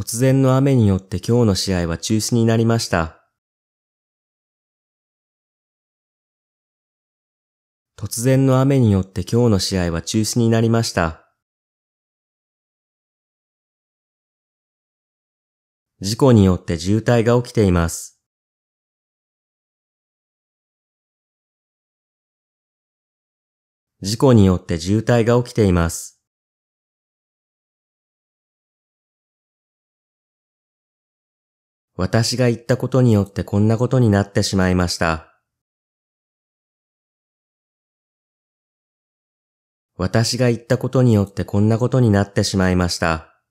突然の雨によって今日の試合は中止になりました。突然の雨によって今日の試合は中止になりました。事故によって渋滞が起きています。事故によって渋滞が起きています。私が言ったことによってこんなことになってしまいました。私が言ったことによってこんなことになってしまいました。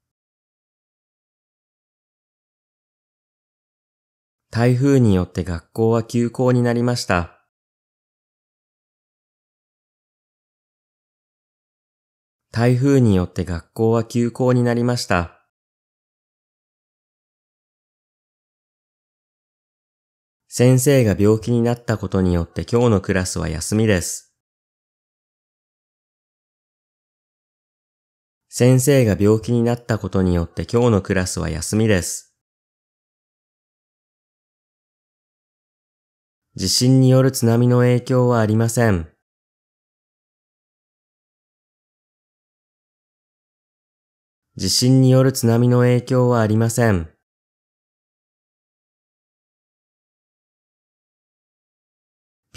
台風によって学校は休校になりました。台風によって学校は休校になりました。先生が病気になったことによって今日のクラスは休みです。先生が病気になったことによって今日のクラスは休みです。地震による津波の影響はありません。地震による津波の影響はありません。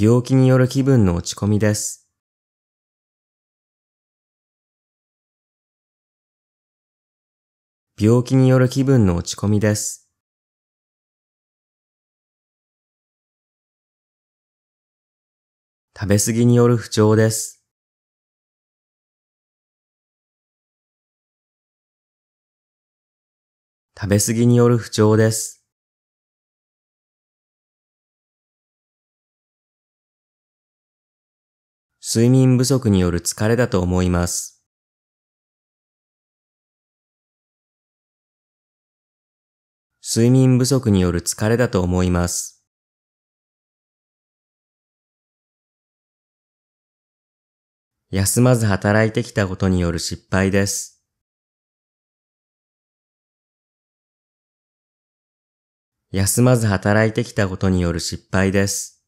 病気による気分の落ち込みです。病気による気分の落ち込みです。食べ過ぎによる不調です。食べ過ぎによる不調です。睡眠不足による疲れだと思います。睡眠不足による疲れだと思います。休まず働いてきたことによる失敗です。休まず働いてきたことによる失敗です。